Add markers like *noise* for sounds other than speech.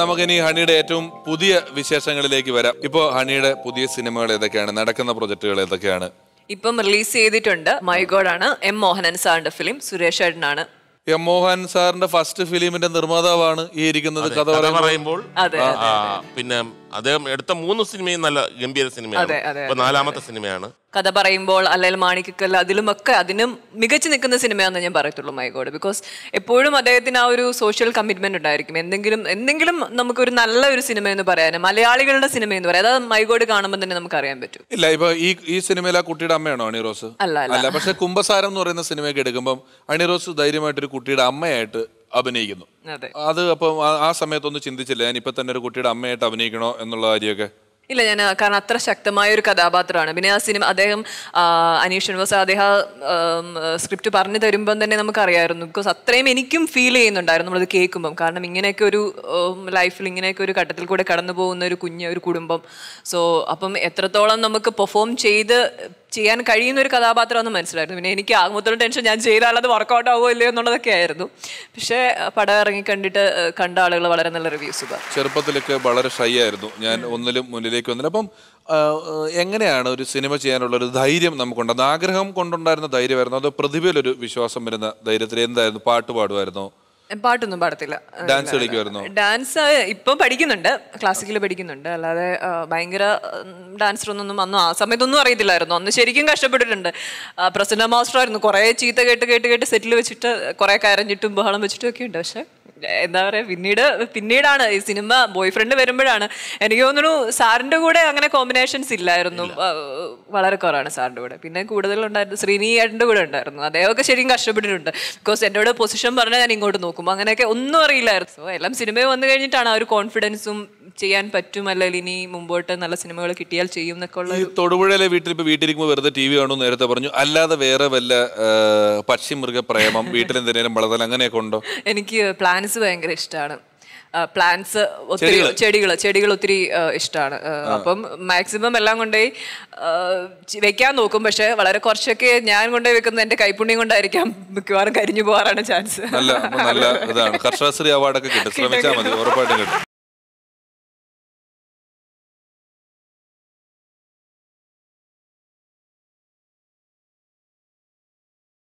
നമുക്കിനി ഹണിയുടെ ഏറ്റവും പുതിയ വിശേഷങ്ങളിലേക്ക് വരാം ഇപ്പൊ ഹണിയുടെ പുതിയ സിനിമകൾ ഏതൊക്കെയാണ് നടക്കുന്ന പ്രൊജക്ടുകൾ ഏതൊക്കെയാണ് ഇപ്പം റിലീസ് ചെയ്തിട്ടുണ്ട് മൈ ഗോഡ് ആണ് എം മോഹനൻ സാറിന്റെ ഫിലിം സുരേഷ് ആണ് എം മോഹൻ സാറിന്റെ ഫസ്റ്റ് ഫിലിമിന്റെ നിർമ്മാതാവാണ് ഈ ഇരിക്കുന്നത് കഥ പറയുമ്പോൾ പിന്നെ അദ്ദേഹം എടുത്ത മൂന്ന് സിനിമയും നല്ല ഗംഭീര സിനിമയാണ് ഇപ്പൊ നാലാമത്തെ സിനിമയാണ് കഥ പറയുമ്പോൾ അല്ലെങ്കിൽ അതിലും അതിലുമൊക്കെ അതിനും മികച്ചു നിൽക്കുന്ന സിനിമയാണെന്ന് ഞാൻ പറയത്തുള്ളൂ മൈഗോഡ് ബിക്കോസ് എപ്പോഴും അദ്ദേഹത്തിന് ആ ഒരു സോഷ്യൽ കമ്മിറ്റ്മെന്റ് ഉണ്ടായിരിക്കും എന്തെങ്കിലും എന്തെങ്കിലും നമുക്കൊരു നല്ല ഒരു സിനിമ എന്ന് പറയാനും മലയാളികളുടെ സിനിമ എന്ന് പറയാം അതായത് മൈഗോഡ് കാണുമ്പോൾ തന്നെ നമുക്ക് അറിയാൻ പറ്റും ഇല്ല ഇപ്പൊ ഈ ഈ സിനിമയിൽ കുട്ടിയുടെ അമ്മയാണോ അണിറോസ് അല്ല അല്ല പക്ഷെ കുംഭസാരം എന്ന് പറയുന്ന സിനിമയൊക്കെ എടുക്കുമ്പോൾ അണിറോസ് ധൈര്യമായിട്ട് ഒരു കുട്ടിയുടെ അമ്മയായിട്ട് അഭിനയിക്കുന്നു അത് അപ്പം ആ സമയത്തൊന്നും ചിന്തിച്ചില്ല ഞാൻ ഇപ്പൊ തന്നെ ഒരു കുട്ടിയുടെ അമ്മയായിട്ട് അഭിനയിക്കണോ എന്നുള്ള കാര്യമൊക്കെ ഇല്ല ഞാൻ കാരണം അത്ര ശക്തമായ ഒരു കഥാപാത്രമാണ് പിന്നെ ആ സിനിമ അദ്ദേഹം അനീഷ് ശ്രീനിവാസ അദ്ദേഹം സ്ക്രിപ്റ്റ് പറഞ്ഞു തരുമ്പം തന്നെ നമുക്കറിയായിരുന്നു ബിക്കോസ് അത്രയും എനിക്കും ഫീൽ ചെയ്യുന്നുണ്ടായിരുന്നു നമ്മളത് കേൾക്കുമ്പം കാരണം ഇങ്ങനെയൊക്കെ ഒരു ലൈഫിൽ ഇങ്ങനെയൊക്കെ ഒരു ഘട്ടത്തിൽ കൂടെ കടന്നു പോകുന്ന ഒരു കുഞ്ഞ് ഒരു കുടുംബം സോ അപ്പം എത്രത്തോളം നമുക്ക് പെർഫോം ചെയ്ത് ചെയ്യാൻ കഴിയുന്ന ഒരു കഥാപാത്രമെന്ന് മനസ്സിലായിരുന്നു പിന്നെ എനിക്ക് ആകുമ്പോൾ ടെൻഷൻ ഞാൻ ചെയ്താൽ അത് വർക്കൗട്ട് ആവുമോ ഇല്ലയോ എന്നുള്ളതൊക്കെ ആയിരുന്നു പക്ഷേ പടം ഇറങ്ങി കണ്ടിട്ട് കണ്ട ആളുകൾ വളരെ നല്ല റിവ്യൂസ് ചെറുപ്പത്തിലൊക്കെ വളരെ ഷൈ ആയിരുന്നു ഞാൻ ഒന്നിലും മുന്നിലേക്ക് വന്നില്ല അപ്പം എങ്ങനെയാണ് ഒരു സിനിമ ചെയ്യാനുള്ള ഒരു ധൈര്യം നമുക്കുണ്ട് ആഗ്രഹം കൊണ്ടുണ്ടായിരുന്ന ധൈര്യമായിരുന്നു അതോ പ്രതിഭയിലൊരു വിശ്വാസം വരുന്ന ധൈര്യത്തിൽ എന്തായിരുന്നു പാട്ട് പാടുമായിരുന്നോ പാട്ടൊന്നും പാടത്തില്ല ഡാൻസ് കളിക്കുമായിരുന്നു ഡാൻസ് ഇപ്പം പഠിക്കുന്നുണ്ട് ക്ലാസിക്കൽ പഠിക്കുന്നുണ്ട് അല്ലാതെ ഭയങ്കര ഒന്നും അന്ന് ആ സമയത്തൊന്നും അറിയത്തില്ലായിരുന്നു അന്ന് ശരിക്കും കഷ്ടപ്പെട്ടിട്ടുണ്ട് പ്രസന്ന മാസ്റ്റർ ആയിരുന്നു കുറേ ചീത്ത കേട്ട് കേട്ട് കേട്ട് സെറ്റിൽ വെച്ചിട്ട് കുറേ കരഞ്ഞിട്ടും ബഹളം വെച്ചിട്ടും ഒക്കെ ഉണ്ട് പക്ഷേ എന്താ പറയുക പിന്നീട് പിന്നീടാണ് ഈ സിനിമ ബോയ് ഫ്രണ്ട് വരുമ്പോഴാണ് എനിക്ക് തോന്നുന്നു സാറിൻ്റെ കൂടെ അങ്ങനെ കോമ്പിനേഷൻസ് ഇല്ലായിരുന്നു വളരെ കുറവാണ് സാറിൻ്റെ കൂടെ പിന്നെ കൂടുതലുണ്ടായിരുന്നു ശ്രീനിയേട്ടൻ്റെ കൂടെ ഉണ്ടായിരുന്നു അദ്ദേഹമൊക്കെ ശരിക്കും കഷ്ടപ്പെട്ടിട്ടുണ്ട് ബിക്കോസ് എൻ്റെ കൂടെ പൊസിഷൻ പറഞ്ഞാൽ ഞാൻ ഇങ്ങോട്ട് നോക്കും അങ്ങനെയൊക്കെ ഒന്നും അറിയില്ലായിരുന്നു എല്ലാം സിനിമയിൽ വന്നു കഴിഞ്ഞിട്ടാണ് ആ ഒരു കോൺഫിഡൻസും ചെയ്യാൻ പറ്റുമല്ലോ ഇനി മുമ്പോട്ട് നല്ല സിനിമകൾ കിട്ടിയാൽ ചെയ്യും എന്നൊക്കെ ഉള്ള തൊടുപുഴയിലെ വീട്ടിൽ ഇപ്പൊ വീട്ടിലിരിക്കുമ്പോൾ വെറുതെ ടി വി കാണുമെന്ന് നേരത്തെ പറഞ്ഞു അല്ലാതെ വേറെ വല്ല പക്ഷിമൃഗ പ്രേമം *laughs* വീട്ടിൽ എന്തിനേലും വളർത്തൽ അങ്ങനെയൊക്കെ ഉണ്ടോ എനിക്ക് പ്ലാൻസ് ഭയങ്കര ഇഷ്ടമാണ് പ്ലാന്റ്സ് ഒത്തിരി ചെടികൾ ചെടികൾ ഒത്തിരി ഇഷ്ടമാണ് അപ്പം മാക്സിമം എല്ലാം കൊണ്ടുപോയി വെക്കാൻ നോക്കും പക്ഷെ വളരെ കുറച്ചൊക്കെ ഞാൻ കൊണ്ടുപോയി വെക്കുന്നത് എന്റെ കൈപ്പുണ്യം കൊണ്ടായിരിക്കാം മിക്കവാറും കരിഞ്ഞു പോകാറാണ് ചാൻസ് നല്ല *laughs* ഇതാണ് കർഷകശ്രീ അവാർഡൊക്കെ കിട്ടും ശ്രമിച്ചാൽ മതി ഉറപ്പായിട്ടും കിട്ടും